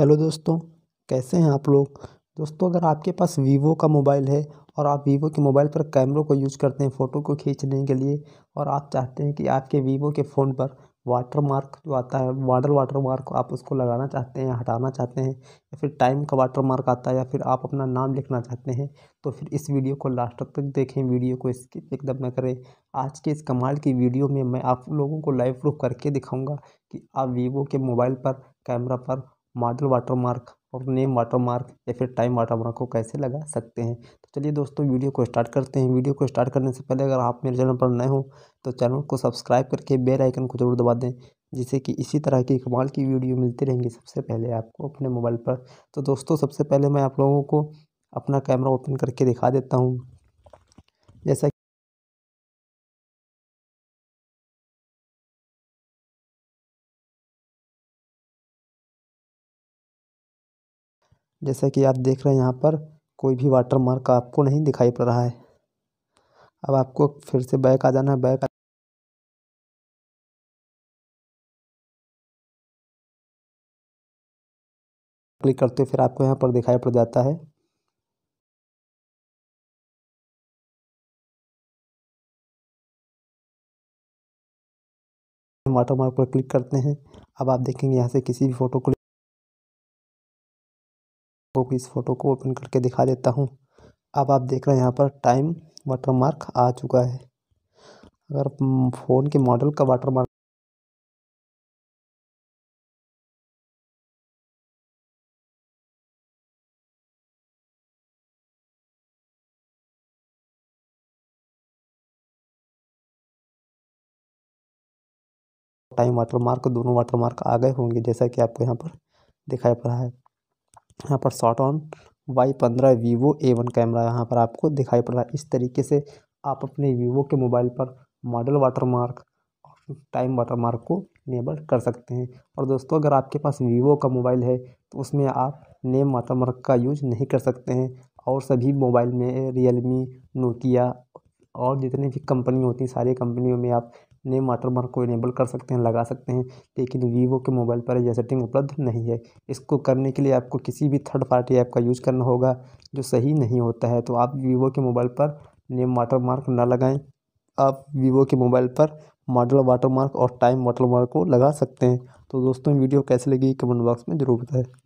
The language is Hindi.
हेलो दोस्तों कैसे हैं आप लोग दोस्तों अगर आपके पास वीवो का मोबाइल है और आप वीवो के मोबाइल पर कैमरों को यूज करते हैं फ़ोटो को खींचने के लिए और आप चाहते हैं कि आपके वीवो के फ़ोन पर वाटर मार्क जो आता है मॉडल वाटर मार्क आप उसको लगाना चाहते हैं हटाना चाहते हैं या फिर टाइम का वाटर मार्क आता है या फिर आप अपना नाम लिखना चाहते हैं तो फिर इस वीडियो को लास्ट तक देखें वीडियो को स्किप एकदम न करें आज के इस कमाल की वीडियो में मैं आप लोगों को लाइव प्रूफ करके दिखाऊंगा कि आप वीवो के मोबाइल पर कैमरा पर मॉडल वाटरमार्क और नेम वाटरमार्क या फिर टाइम वाटरमार्क को कैसे लगा सकते हैं तो चलिए दोस्तों वीडियो को स्टार्ट करते हैं वीडियो को स्टार्ट करने से पहले अगर आप मेरे चैनल पर नए हो तो चैनल को सब्सक्राइब करके बेल आइकन को ज़रूर दबा दें जिससे कि इसी तरह की कमाल की वीडियो मिलती रहेंगी सबसे पहले आपको अपने मोबाइल पर तो दोस्तों सबसे पहले मैं आप लोगों को अपना कैमरा ओपन करके दिखा देता हूँ जैसा जैसा कि आप देख रहे हैं यहाँ पर कोई भी वाटर मार्क आपको नहीं दिखाई पड़ रहा है अब आपको फिर से बैक आ जाना है बैक क्लिक करते फिर आपको यहाँ पर दिखाई पड़ जाता है वाटर मार्क पर क्लिक करते हैं अब आप देखेंगे यहाँ से किसी भी फोटो को फ़ोटो को इस फ़ोटो को ओपन करके दिखा देता हूँ अब आप देख रहे हैं यहाँ पर टाइम वाटरमार्क आ चुका है अगर फ़ोन के मॉडल का वाटरमार्क टाइम वाटर मार्क दोनों वाटर मार्क आ गए होंगे जैसा कि आपको यहाँ पर दिखाई पड़ा है यहाँ पर शॉर्ट ऑन वाई पंद्रह वीवो ए वन कैमरा यहाँ पर आपको दिखाई पड़ रहा है इस तरीके से आप अपने वीवो के मोबाइल पर मॉडल वाटरमार्क और टाइम वाटरमार्क को इनेबल कर सकते हैं और दोस्तों अगर आपके पास वीवो का मोबाइल है तो उसमें आप नेम वाटरमार्क का यूज नहीं कर सकते हैं और सभी मोबाइल में रियलमी नोकिया और जितने भी कंपनी होती हैं सारी कंपनियों में आप नेम वाटरमार्क को इनेबल कर सकते हैं लगा सकते हैं लेकिन वीवो के मोबाइल पर यह सेटिंग उपलब्ध नहीं है इसको करने के लिए आपको किसी भी थर्ड पार्टी ऐप का यूज़ करना होगा जो सही नहीं होता है तो आप वीवो के मोबाइल पर नेम वाटरमार्क ना लगाएं आप वीवो के मोबाइल पर मॉडल वाटरमार्क और टाइम वाटरमार्क को लगा सकते हैं तो दोस्तों वीडियो कैसे लगी कमेंट बॉक्स में ज़रूर बताएं